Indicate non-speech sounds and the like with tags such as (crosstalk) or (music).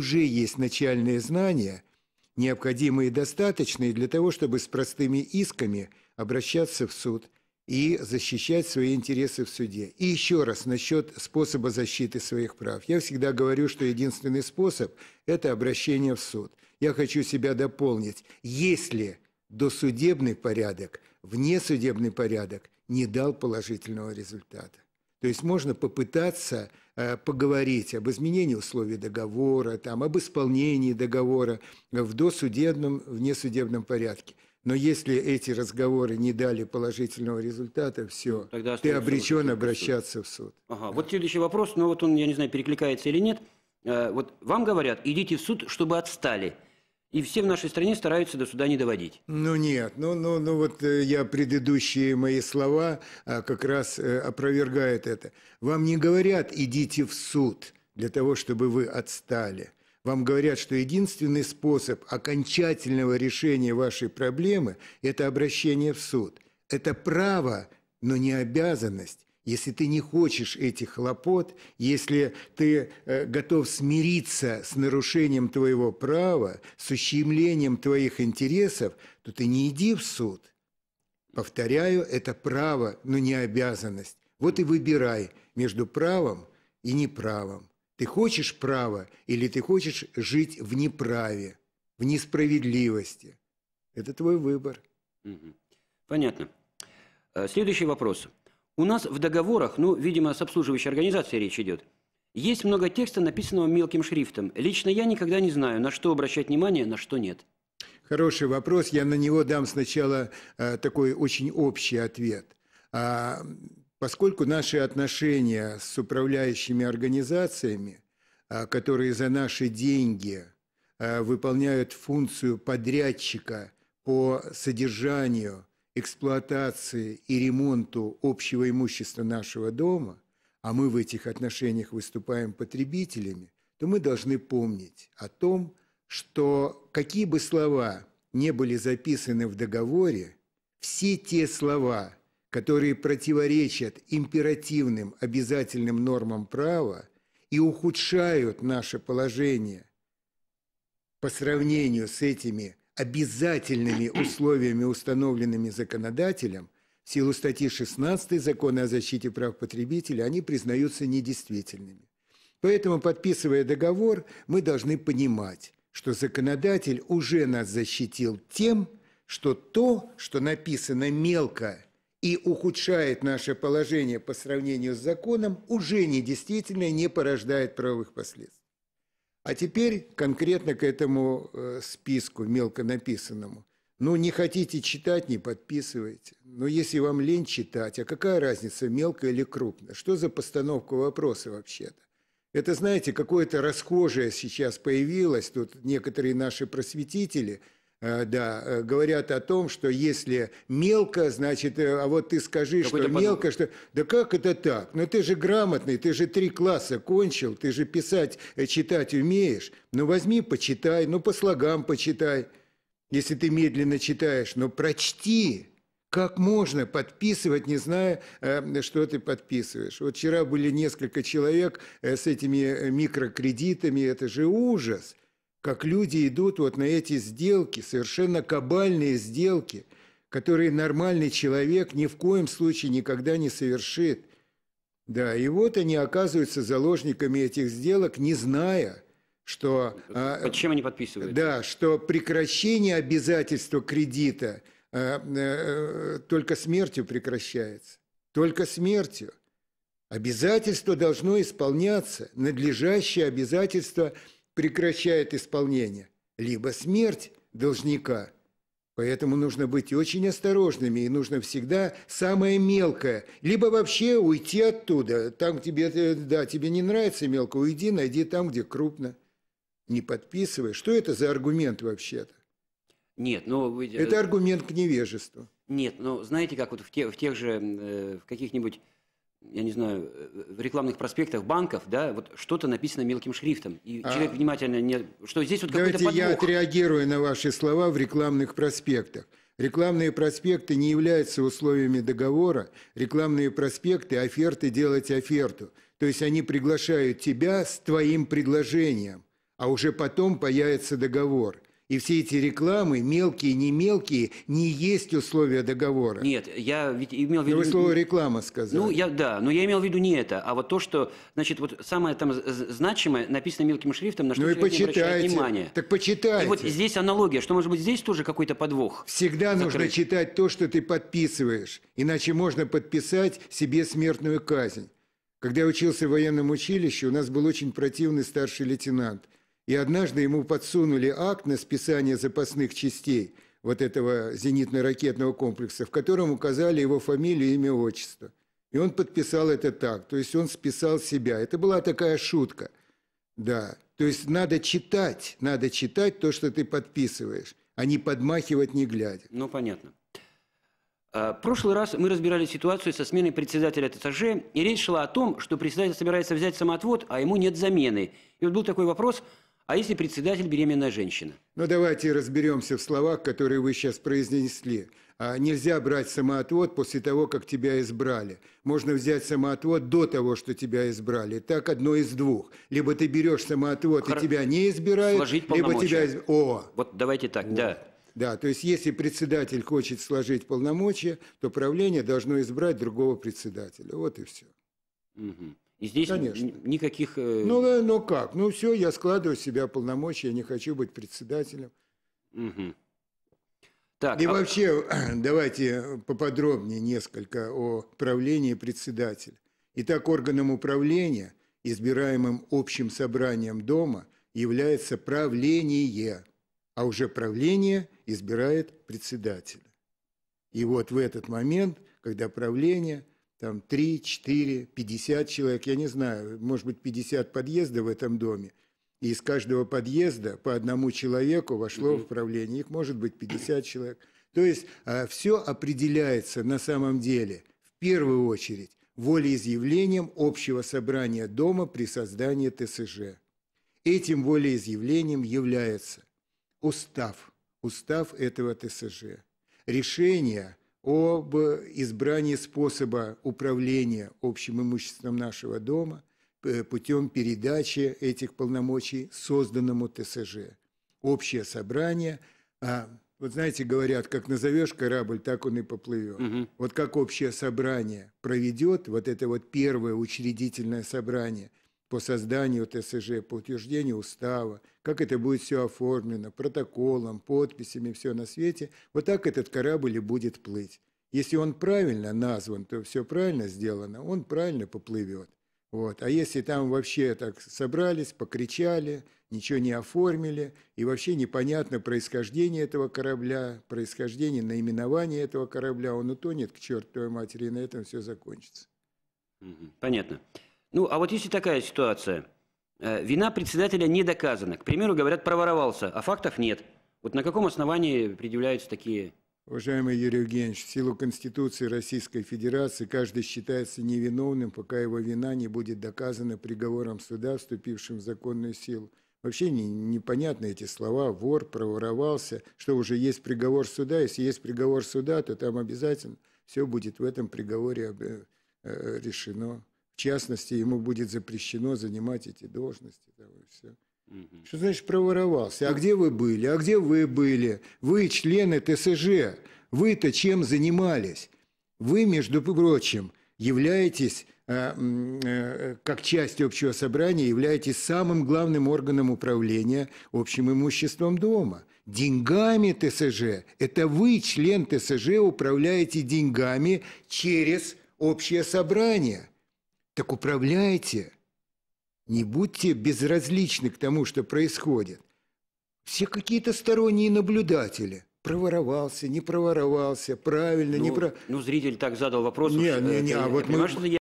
уже есть начальные знания, необходимые и достаточные для того, чтобы с простыми исками обращаться в суд и защищать свои интересы в суде. И еще раз насчет способа защиты своих прав. Я всегда говорю, что единственный способ – это обращение в суд. Я хочу себя дополнить. Если досудебный порядок, внесудебный порядок не дал положительного результата. То есть можно попытаться э, поговорить об изменении условий договора, там, об исполнении договора в досудебном, в несудебном порядке. Но если эти разговоры не дали положительного результата, все, ну, Тогда ты обречен в обращаться в суд. Ага. Да. Вот следующий вопрос, но ну, вот он, я не знаю, перекликается или нет. Э, вот вам говорят, идите в суд, чтобы отстали – и все в нашей стране стараются до суда не доводить. Ну нет, ну, ну, ну вот э, я предыдущие мои слова а, как раз э, опровергают это. Вам не говорят, идите в суд для того, чтобы вы отстали. Вам говорят, что единственный способ окончательного решения вашей проблемы – это обращение в суд. Это право, но не обязанность если ты не хочешь этих хлопот, если ты э, готов смириться с нарушением твоего права, с ущемлением твоих интересов, то ты не иди в суд. Повторяю, это право, но не обязанность. Вот и выбирай между правом и неправом. Ты хочешь право или ты хочешь жить в неправе, в несправедливости. Это твой выбор. Понятно. Э, следующий вопрос. У нас в договорах, ну, видимо, с обслуживающей организацией речь идет, есть много текста, написанного мелким шрифтом. Лично я никогда не знаю, на что обращать внимание, на что нет. Хороший вопрос. Я на него дам сначала э, такой очень общий ответ. А, поскольку наши отношения с управляющими организациями, а, которые за наши деньги а, выполняют функцию подрядчика по содержанию эксплуатации и ремонту общего имущества нашего дома, а мы в этих отношениях выступаем потребителями, то мы должны помнить о том, что какие бы слова не были записаны в договоре, все те слова, которые противоречат императивным обязательным нормам права и ухудшают наше положение по сравнению с этими обязательными условиями, установленными законодателем, в силу статьи 16 Закона о защите прав потребителя, они признаются недействительными. Поэтому, подписывая договор, мы должны понимать, что законодатель уже нас защитил тем, что то, что написано мелко и ухудшает наше положение по сравнению с законом, уже недействительно и не порождает правовых последствий. А теперь конкретно к этому э, списку мелко написанному. Ну, не хотите читать, не подписывайте. Но если вам лень читать, а какая разница, мелко или крупно? Что за постановка вопроса вообще-то? Это, знаете, какое-то расхожее сейчас появилось. Тут некоторые наши просветители – Э, да, э, говорят о том, что если мелко, значит, э, а вот ты скажи, Какой что мелко, подумал? что... Да как это так? Ну ты же грамотный, ты же три класса кончил, ты же писать, читать умеешь. Ну возьми, почитай, ну по слогам почитай, если ты медленно читаешь, но ну прочти. Как можно подписывать, не зная, эм, что ты подписываешь? Вот вчера были несколько человек с этими микрокредитами, это же ужас как люди идут вот на эти сделки, совершенно кабальные сделки, которые нормальный человек ни в коем случае никогда не совершит. Да, и вот они оказываются заложниками этих сделок, не зная, что... Под а, чем они подписывают? Да, что прекращение обязательства кредита а, э, только смертью прекращается. Только смертью. Обязательство должно исполняться, надлежащее обязательство – прекращает исполнение, либо смерть должника. Поэтому нужно быть очень осторожными, и нужно всегда самое мелкое. Либо вообще уйти оттуда. Там тебе, э, да, тебе не нравится мелко, уйди, найди там, где крупно. Не подписывай. Что это за аргумент вообще-то? Нет, но ну, вы... Э, это аргумент к невежеству. Нет, но ну, знаете, как вот в, те, в тех же, э, в каких-нибудь я не знаю, э, в рекламных проспектах банков, да, вот что-то написано мелким шрифтом. И а, человек внимательно не... Что здесь вот какой-то подвох. я отреагирую на ваши слова в рекламных проспектах. Рекламные проспекты не являются условиями договора. Рекламные проспекты – оферты делать оферту. То есть они приглашают тебя с твоим предложением, а уже потом появится договор – и все эти рекламы, мелкие, не мелкие, не есть условия договора. Нет, я ведь имел в виду... Но вы слово реклама сказали. Ну, я, да, но я имел в виду не это, а вот то, что, значит, вот самое там значимое написано мелким шрифтом, на что ну, человек почитайте. не обращает внимания. Так почитайте. И вот здесь аналогия, что, может быть, здесь тоже какой-то подвох. Всегда закрыть. нужно читать то, что ты подписываешь, иначе можно подписать себе смертную казнь. Когда я учился в военном училище, у нас был очень противный старший лейтенант – и однажды ему подсунули акт на списание запасных частей вот этого зенитно-ракетного комплекса, в котором указали его фамилию, имя, отчество. И он подписал это так, то есть он списал себя. Это была такая шутка, да. То есть надо читать, надо читать то, что ты подписываешь, а не подмахивать, не глядя. Ну, понятно. А, в прошлый раз мы разбирали ситуацию со сменой председателя ТСЖ, и речь шла о том, что председатель собирается взять самоотвод, а ему нет замены. И вот был такой вопрос – а если председатель беременная женщина? Ну, давайте разберемся в словах, которые вы сейчас произнесли. А нельзя брать самоотвод после того, как тебя избрали. Можно взять самоотвод до того, что тебя избрали. Так одно из двух. Либо ты берешь самоотвод Хор... и тебя не избирают, сложить либо тебя... Из... О! Вот давайте так, вот. да. Да, то есть если председатель хочет сложить полномочия, то правление должно избрать другого председателя. Вот и все. Угу. И здесь Конечно. никаких... Э, ну, да, э, но ну как? Ну, все, я складываю в себя полномочия, я не хочу быть председателем. Угу. Так, И а... вообще, (clears throat) давайте э, поподробнее несколько о правлении председателя. Итак, органом управления, избираемым общим собранием дома, является правление, а уже правление избирает председателя. И вот в этот момент, когда правление там 3, 4, 50 человек, я не знаю, может быть, 50 подъездов в этом доме. И из каждого подъезда по одному человеку вошло в правление. Их может быть 50 человек. То есть а, все определяется на самом деле, в первую очередь, волеизъявлением общего собрания дома при создании ТСЖ. Этим волеизъявлением является устав, устав этого ТСЖ. Решение об избрании способа управления общим имуществом нашего дома э, путем передачи этих полномочий созданному ТСЖ. Общее собрание. А, вот знаете, говорят, как назовешь корабль, так он и поплывет. Угу. Вот как общее собрание проведет, вот это вот первое учредительное собрание – по созданию ТСЖ, по утверждению устава, как это будет все оформлено, протоколом, подписями, все на свете, вот так этот корабль и будет плыть. Если он правильно назван, то все правильно сделано, он правильно поплывет. Вот. А если там вообще так собрались, покричали, ничего не оформили, и вообще непонятно происхождение этого корабля, происхождение, наименование этого корабля, он утонет к чертовой матери, и на этом все закончится. Понятно. Ну, а вот если такая ситуация, э, вина председателя не доказана, к примеру, говорят, проворовался, а фактов нет, вот на каком основании предъявляются такие Уважаемый Юрий Евгеньевич, в силу Конституции Российской Федерации каждый считается невиновным, пока его вина не будет доказана приговором суда, вступившим в законную силу. Вообще не, непонятны эти слова «вор», «проворовался», что уже есть приговор суда. Если есть приговор суда, то там обязательно все будет в этом приговоре э, э, решено частности, ему будет запрещено занимать эти должности. Там, и все. Угу. Что значит проворовался? А где вы были? А где вы были? Вы члены ТСЖ. Вы-то чем занимались? Вы, между прочим, являетесь а, э, как часть общего собрания являетесь самым главным органом управления общим имуществом дома. Деньгами ТСЖ – это вы, член ТСЖ, управляете деньгами через общее собрание. Так управляйте. Не будьте безразличны к тому, что происходит. Все какие-то сторонние наблюдатели. Проворовался, не проворовался, правильно, ну, не про. Ну, зритель так задал вопрос. Не, уж, не, э, не, а вот мы... Понимаешь,